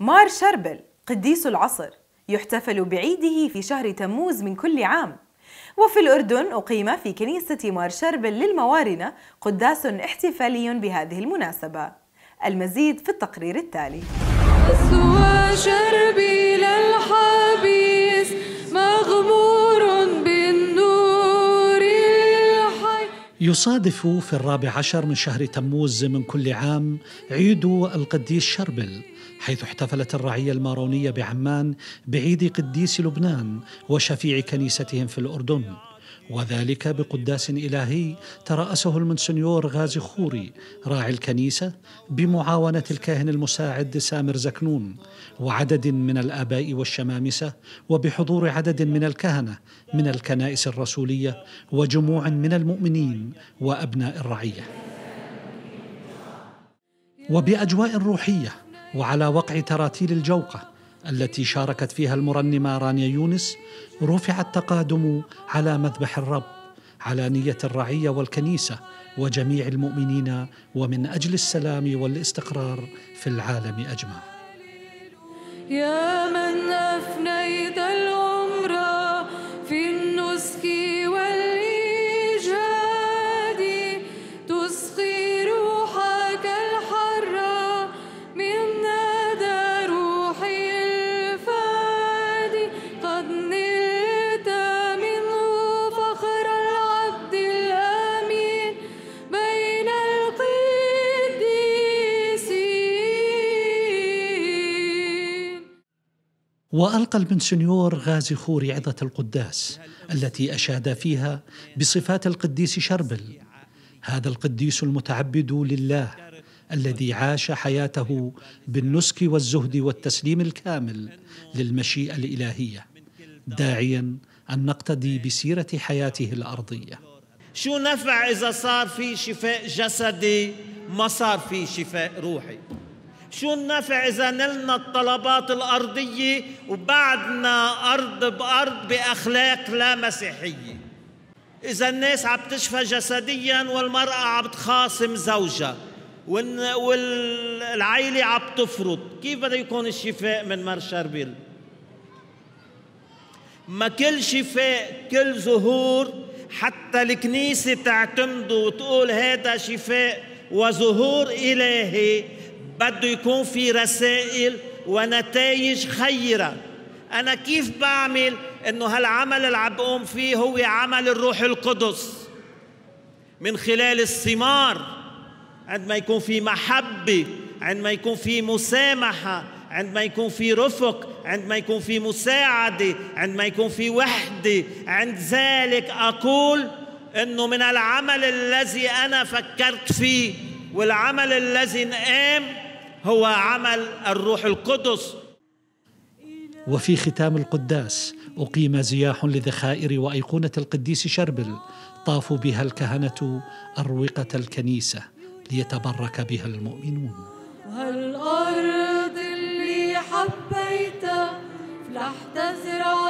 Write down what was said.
مار شربل قديس العصر يحتفل بعيده في شهر تموز من كل عام وفي الأردن أقيم في كنيسة مار شربل للموارنة قداس احتفالي بهذه المناسبة المزيد في التقرير التالي شربي للحبيب يصادف في الرابع عشر من شهر تموز من كل عام عيد القديس شربل حيث احتفلت الرعية المارونية بعمان بعيد قديس لبنان وشفيع كنيستهم في الأردن وذلك بقداس إلهي ترأسه المنسنيور غازي خوري راعي الكنيسة بمعاونة الكاهن المساعد سامر زكنون وعدد من الآباء والشمامسة وبحضور عدد من الكهنة من الكنائس الرسولية وجموع من المؤمنين وأبناء الرعية وبأجواء روحية وعلى وقع تراتيل الجوقة التي شاركت فيها المرنمة رانيا يونس رفع التقادم على مذبح الرب على نية الرعية والكنيسة وجميع المؤمنين ومن أجل السلام والاستقرار في العالم أجمع يا من وألقى المنسنيور غازي خوري عظة القداس التي أشاد فيها بصفات القديس شربل هذا القديس المتعبد لله الذي عاش حياته بالنسك والزهد والتسليم الكامل للمشيئة الإلهية داعيا أن نقتدي بسيرة حياته الأرضية شو نفع إذا صار في شفاء جسدي ما صار في شفاء روحي شو النفع إذا نلنا الطلبات الأرضية وبعدنا أرض بأرض بأخلاق لا مسيحية إذا الناس عم تشفى جسديا والمرأة عم تخاصم زوجها والعيلة عم تفرض كيف بده يكون الشفاء من مر شربيل ما كل شفاء كل ظهور حتى الكنيسة تعتمد وتقول هذا شفاء وظهور إلهي بده يكون في رسائل ونتائج خيرة أنا كيف بعمل إنه هالعمل اللي عم بقوم فيه هو عمل الروح القدس من خلال الثمار عندما يكون في محبة عندما يكون في مسامحة عندما يكون في رفق عندما يكون في مساعدة عندما يكون في وحدة عند ذلك أقول أنه من العمل الذي أنا فكرت فيه والعمل الذي نقام هو عمل الروح القدس وفي ختام القداس أقيم زياح لذخائر وأيقونة القديس شربل طافوا بها الكهنة أروقة الكنيسة ليتبرك بها المؤمنون هالأرض اللي حبيتها فلحت تزرع